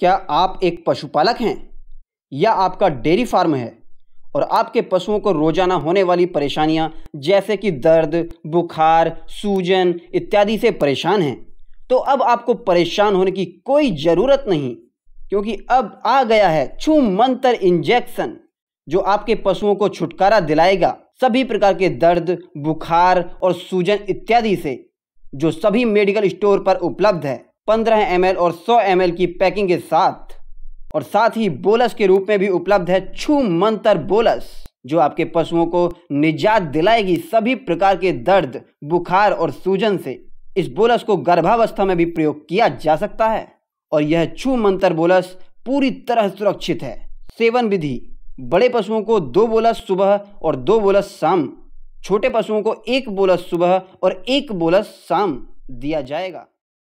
क्या आप एक पशुपालक हैं या आपका डेयरी फार्म है और आपके पशुओं को रोजाना होने वाली परेशानियां जैसे कि दर्द बुखार सूजन इत्यादि से परेशान हैं तो अब आपको परेशान होने की कोई ज़रूरत नहीं क्योंकि अब आ गया है छू मंतर इंजेक्शन जो आपके पशुओं को छुटकारा दिलाएगा सभी प्रकार के दर्द बुखार और सूजन इत्यादि से जो सभी मेडिकल स्टोर पर उपलब्ध है पंद्रह एम और सौ एम की पैकिंग के साथ और साथ ही बोलस के रूप में भी उपलब्ध है छू मंतर बोलस जो आपके पशुओं को निजात दिलाएगी सभी प्रकार के दर्द बुखार और सूजन से इस बोलस को गर्भावस्था में भी प्रयोग किया जा सकता है और यह छू मंतर बोलस पूरी तरह सुरक्षित है सेवन विधि बड़े पशुओं को दो बोलस सुबह और दो बोलस शाम छोटे पशुओं को एक बोलस सुबह और एक बोलस शाम दिया जाएगा